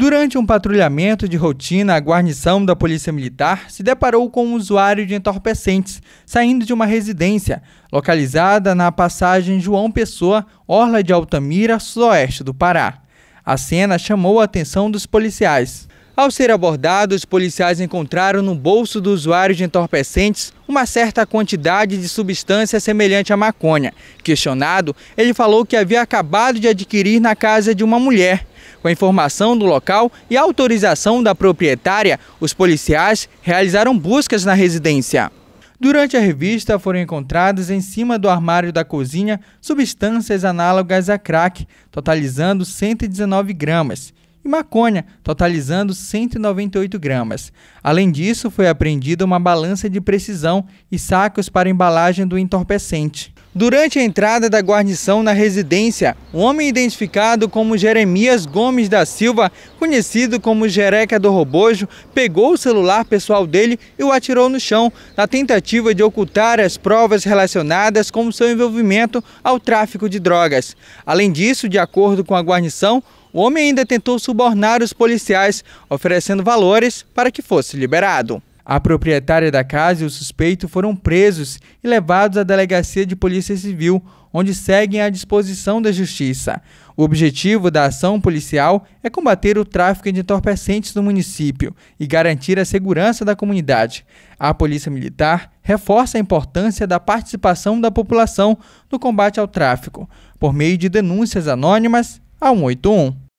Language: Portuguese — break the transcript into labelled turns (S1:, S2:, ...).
S1: Durante um patrulhamento de rotina, a guarnição da Polícia Militar se deparou com um usuário de entorpecentes saindo de uma residência localizada na passagem João Pessoa, Orla de Altamira, sudoeste do Pará. A cena chamou a atenção dos policiais. Ao ser abordado, os policiais encontraram no bolso do usuário de entorpecentes uma certa quantidade de substância semelhante à maconha. Questionado, ele falou que havia acabado de adquirir na casa de uma mulher com a informação do local e autorização da proprietária, os policiais realizaram buscas na residência. Durante a revista, foram encontradas em cima do armário da cozinha substâncias análogas a crack, totalizando 119 gramas, e maconha, totalizando 198 gramas. Além disso, foi apreendida uma balança de precisão e sacos para embalagem do entorpecente. Durante a entrada da guarnição na residência, um homem identificado como Jeremias Gomes da Silva, conhecido como Jereca do Robojo, pegou o celular pessoal dele e o atirou no chão, na tentativa de ocultar as provas relacionadas com seu envolvimento ao tráfico de drogas. Além disso, de acordo com a guarnição, o homem ainda tentou subornar os policiais, oferecendo valores para que fosse liberado. A proprietária da casa e o suspeito foram presos e levados à delegacia de polícia civil, onde seguem à disposição da justiça. O objetivo da ação policial é combater o tráfico de entorpecentes no município e garantir a segurança da comunidade. A Polícia Militar reforça a importância da participação da população no combate ao tráfico, por meio de denúncias anônimas ao 181.